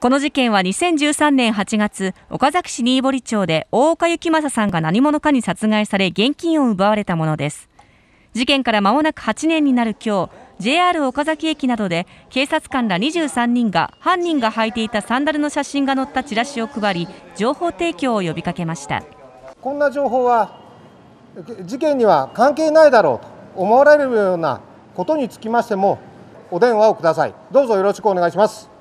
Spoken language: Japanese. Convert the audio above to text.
この事件は2013年8月、岡崎市新堀町で大岡幸正さんが何者かに殺害され現金を奪われたものです。事件から間もなく8年になる今日、JR 岡崎駅などで警察官ら23人が犯人が履いていたサンダルの写真が載ったチラシを配り、情報提供を呼びかけました。こんな情報は事件には関係ないだろうと思われるようなことにつきましても、お電話をください。どうぞよろしくお願いします。